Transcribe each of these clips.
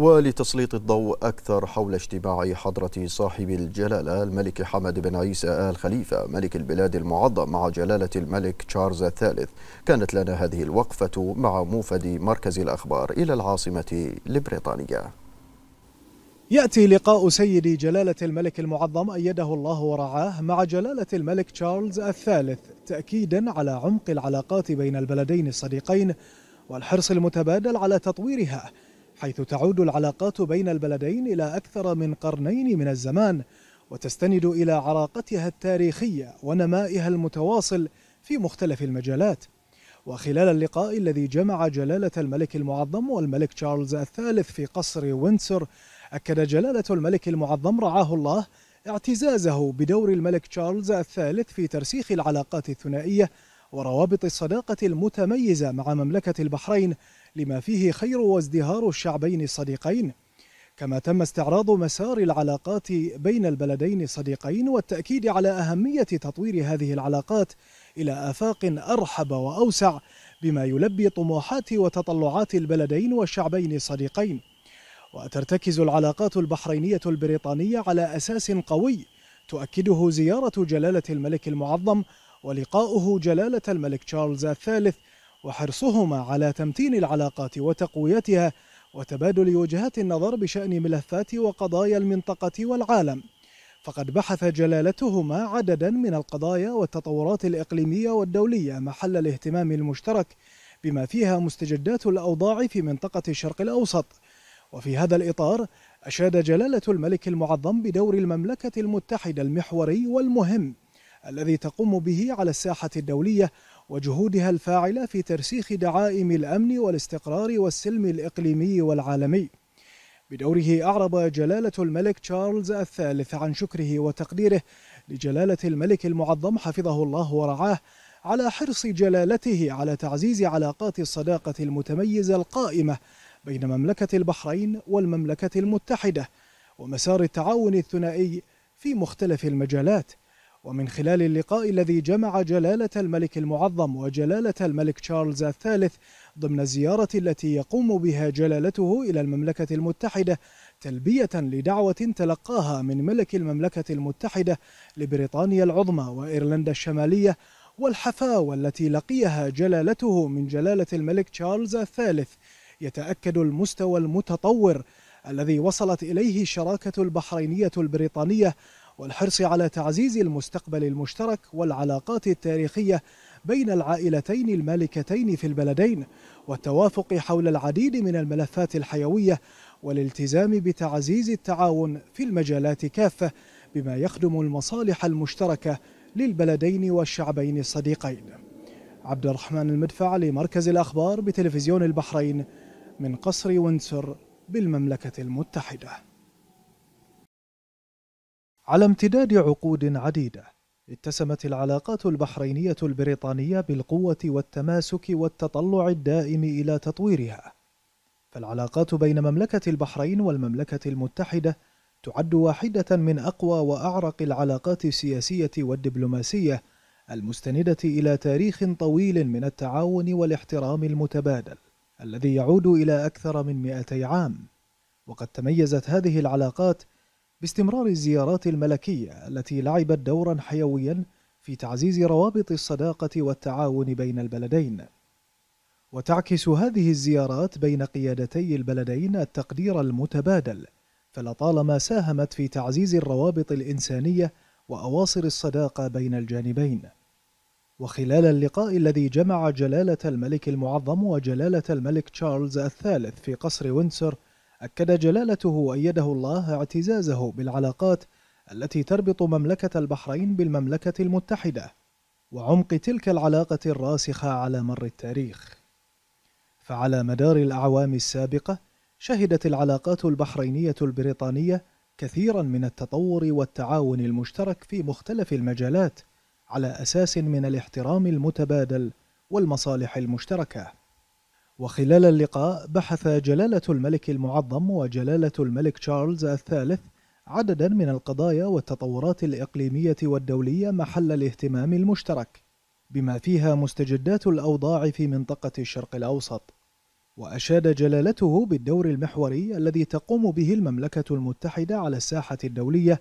ولتسليط الضوء أكثر حول اجتماع حضرة صاحب الجلالة الملك حمد بن عيسى آل خليفة ملك البلاد المعظم مع جلالة الملك تشارلز الثالث كانت لنا هذه الوقفة مع موفد مركز الأخبار إلى العاصمة البريطانية يأتي لقاء سيد جلالة الملك المعظم أيده الله ورعاه مع جلالة الملك تشارلز الثالث تأكيدا على عمق العلاقات بين البلدين الصديقين والحرص المتبادل على تطويرها حيث تعود العلاقات بين البلدين إلى أكثر من قرنين من الزمان وتستند إلى عراقتها التاريخية ونمائها المتواصل في مختلف المجالات وخلال اللقاء الذي جمع جلالة الملك المعظم والملك تشارلز الثالث في قصر وينسر أكد جلالة الملك المعظم رعاه الله اعتزازه بدور الملك تشارلز الثالث في ترسيخ العلاقات الثنائية وروابط الصداقة المتميزة مع مملكة البحرين لما فيه خير وازدهار الشعبين الصديقين كما تم استعراض مسار العلاقات بين البلدين الصديقين والتأكيد على أهمية تطوير هذه العلاقات إلى آفاق أرحب وأوسع بما يلبي طموحات وتطلعات البلدين والشعبين الصديقين وترتكز العلاقات البحرينية البريطانية على أساس قوي تؤكده زيارة جلالة الملك المعظم ولقاؤه جلالة الملك تشارلز الثالث وحرصهما على تمتين العلاقات وتقويتها وتبادل وجهات النظر بشأن ملفات وقضايا المنطقة والعالم فقد بحث جلالتهما عددا من القضايا والتطورات الإقليمية والدولية محل الاهتمام المشترك بما فيها مستجدات الأوضاع في منطقة الشرق الأوسط وفي هذا الإطار أشاد جلالة الملك المعظم بدور المملكة المتحدة المحوري والمهم الذي تقوم به على الساحة الدولية وجهودها الفاعلة في ترسيخ دعائم الأمن والاستقرار والسلم الإقليمي والعالمي. بدوره أعرب جلالة الملك تشارلز الثالث عن شكره وتقديره لجلالة الملك المعظم حفظه الله ورعاه على حرص جلالته على تعزيز علاقات الصداقة المتميزة القائمة بين مملكة البحرين والمملكة المتحدة ومسار التعاون الثنائي في مختلف المجالات ومن خلال اللقاء الذي جمع جلالة الملك المعظم وجلالة الملك تشارلز الثالث ضمن الزيارة التي يقوم بها جلالته إلى المملكة المتحدة تلبية لدعوة تلقاها من ملك المملكة المتحدة لبريطانيا العظمى وإيرلندا الشمالية والحفاوة التي لقيها جلالته من جلالة الملك تشارلز الثالث يتأكد المستوى المتطور الذي وصلت إليه الشراكة البحرينية البريطانية والحرص على تعزيز المستقبل المشترك والعلاقات التاريخية بين العائلتين المالكتين في البلدين والتوافق حول العديد من الملفات الحيوية والالتزام بتعزيز التعاون في المجالات كافة بما يخدم المصالح المشتركة للبلدين والشعبين الصديقين عبد الرحمن المدفع لمركز الأخبار بتلفزيون البحرين من قصر وينسر بالمملكة المتحدة على امتداد عقود عديدة اتسمت العلاقات البحرينية البريطانية بالقوة والتماسك والتطلع الدائم إلى تطويرها فالعلاقات بين مملكة البحرين والمملكة المتحدة تعد واحدة من أقوى وأعرق العلاقات السياسية والدبلوماسية المستندة إلى تاريخ طويل من التعاون والاحترام المتبادل الذي يعود إلى أكثر من 200 عام وقد تميزت هذه العلاقات باستمرار الزيارات الملكية التي لعبت دورا حيويا في تعزيز روابط الصداقة والتعاون بين البلدين وتعكس هذه الزيارات بين قيادتي البلدين التقدير المتبادل فلطالما ساهمت في تعزيز الروابط الإنسانية وأواصر الصداقة بين الجانبين وخلال اللقاء الذي جمع جلالة الملك المعظم وجلالة الملك تشارلز الثالث في قصر وينسر أكد جلالته وأيده الله اعتزازه بالعلاقات التي تربط مملكة البحرين بالمملكة المتحدة وعمق تلك العلاقة الراسخة على مر التاريخ فعلى مدار الأعوام السابقة شهدت العلاقات البحرينية البريطانية كثيرا من التطور والتعاون المشترك في مختلف المجالات على أساس من الاحترام المتبادل والمصالح المشتركه وخلال اللقاء بحث جلالة الملك المعظم وجلالة الملك تشارلز الثالث عددا من القضايا والتطورات الإقليمية والدولية محل الاهتمام المشترك بما فيها مستجدات الأوضاع في منطقة الشرق الأوسط وأشاد جلالته بالدور المحوري الذي تقوم به المملكة المتحدة على الساحة الدولية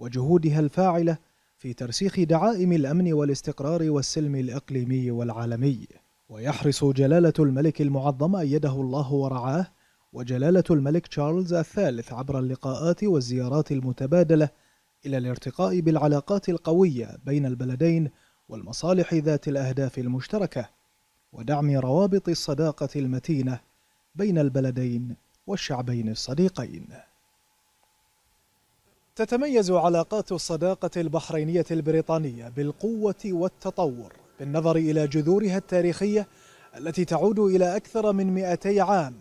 وجهودها الفاعلة في ترسيخ دعائم الأمن والاستقرار والسلم الإقليمي والعالمي ويحرص جلالة الملك المعظم أيده الله ورعاه وجلالة الملك تشارلز الثالث عبر اللقاءات والزيارات المتبادلة إلى الارتقاء بالعلاقات القوية بين البلدين والمصالح ذات الأهداف المشتركة ودعم روابط الصداقة المتينة بين البلدين والشعبين الصديقين تتميز علاقات الصداقة البحرينية البريطانية بالقوة والتطور بالنظر إلى جذورها التاريخية التي تعود إلى أكثر من 200 عام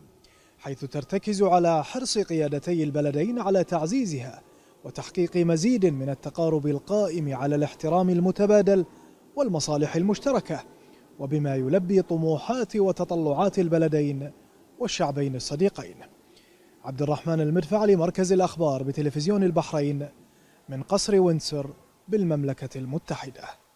حيث ترتكز على حرص قيادتي البلدين على تعزيزها وتحقيق مزيد من التقارب القائم على الاحترام المتبادل والمصالح المشتركة وبما يلبي طموحات وتطلعات البلدين والشعبين الصديقين عبد الرحمن المدفع لمركز الأخبار بتلفزيون البحرين من قصر وينسر بالمملكة المتحدة